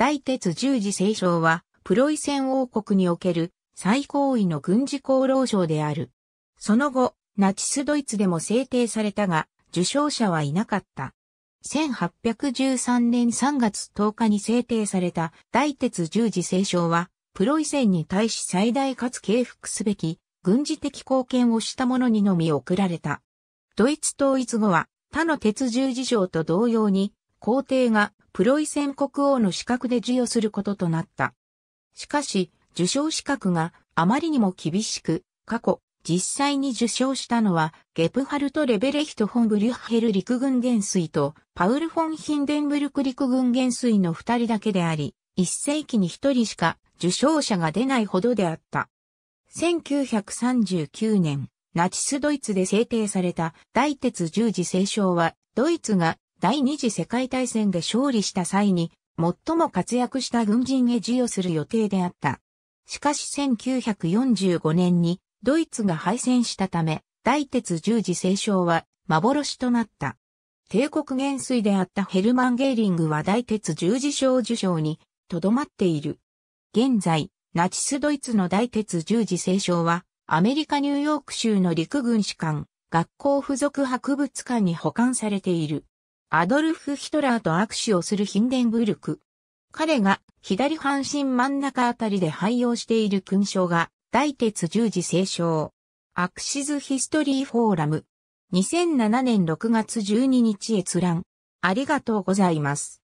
大鉄十字聖章は、プロイセン王国における最高位の軍事功労賞である。その後、ナチスドイツでも制定されたが、受賞者はいなかった。1813年3月10日に制定された大鉄十字聖章は、プロイセンに対し最大かつ敬服すべき軍事的貢献をした者にのみ贈られた。ドイツ統一後は他の鉄十字章と同様に皇帝がプロイセン国王の資格で授与することとなった。しかし、受賞資格があまりにも厳しく、過去、実際に受賞したのは、ゲプハルト・レベレヒト・フォン・ブリュッヘル陸軍元帥と、パウル・フォン・ヒンデンブルク陸軍元帥の二人だけであり、一世紀に一人しか受賞者が出ないほどであった。1939年、ナチスドイツで制定された大鉄十字聖章は、ドイツが第二次世界大戦で勝利した際に、最も活躍した軍人へ授与する予定であった。しかし1945年にドイツが敗戦したため、大鉄十字聖章は幻となった。帝国元帥であったヘルマン・ゲーリングは大鉄十字章受章にとどまっている。現在、ナチスドイツの大鉄十字聖章は、アメリカ・ニューヨーク州の陸軍士官、学校附属博物館に保管されている。アドルフ・ヒトラーと握手をするヒンデンブルク。彼が左半身真ん中あたりで廃用している勲章が大鉄十字聖章。アクシズ・ヒストリー・フォーラム。2007年6月12日閲覧。ありがとうございます。